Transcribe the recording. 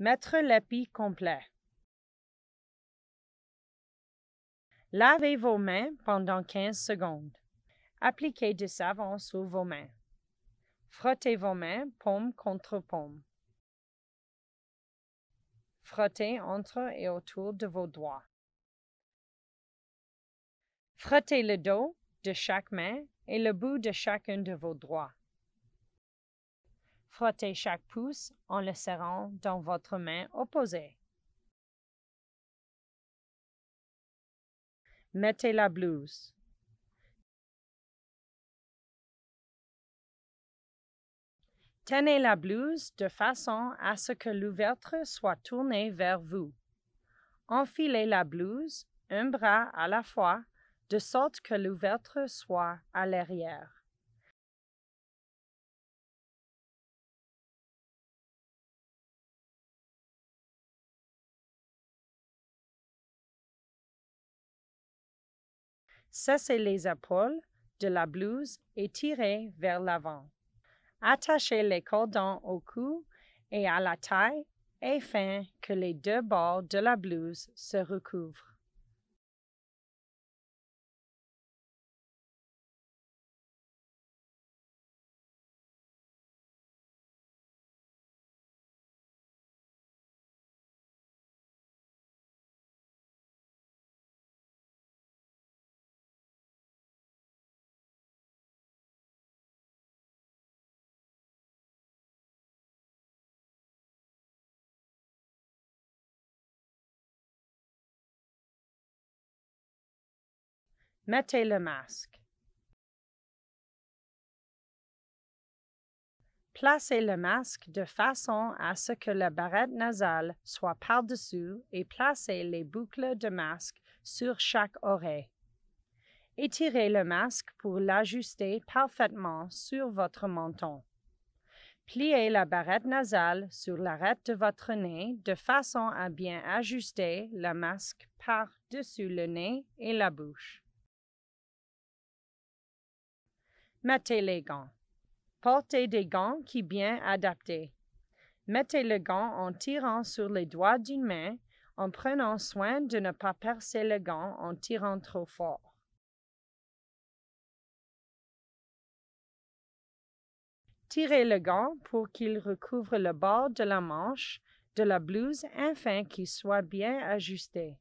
Mettre l'épi complet. Lavez vos mains pendant 15 secondes. Appliquez du savon sur vos mains. Frottez vos mains paume contre paume. Frottez entre et autour de vos doigts. Frottez le dos de chaque main et le bout de chacun de vos doigts. Frottez chaque pouce en le serrant dans votre main opposée. Mettez la blouse. Tenez la blouse de façon à ce que l'ouverture soit tournée vers vous. Enfilez la blouse, un bras à la fois, de sorte que l'ouverture soit à l'arrière. Cessez les épaules de la blouse et tirez vers l'avant. Attachez les cordons au cou et à la taille afin que les deux bords de la blouse se recouvrent. Mettez le masque. Placez le masque de façon à ce que la barrette nasale soit par-dessus et placez les boucles de masque sur chaque oreille. Étirez le masque pour l'ajuster parfaitement sur votre menton. Pliez la barrette nasale sur l'arête de votre nez de façon à bien ajuster le masque par-dessus le nez et la bouche. Mettez les gants. Portez des gants qui bien adaptés. Mettez le gant en tirant sur les doigts d'une main, en prenant soin de ne pas percer le gant en tirant trop fort. Tirez le gant pour qu'il recouvre le bord de la manche de la blouse afin qu'il soit bien ajusté.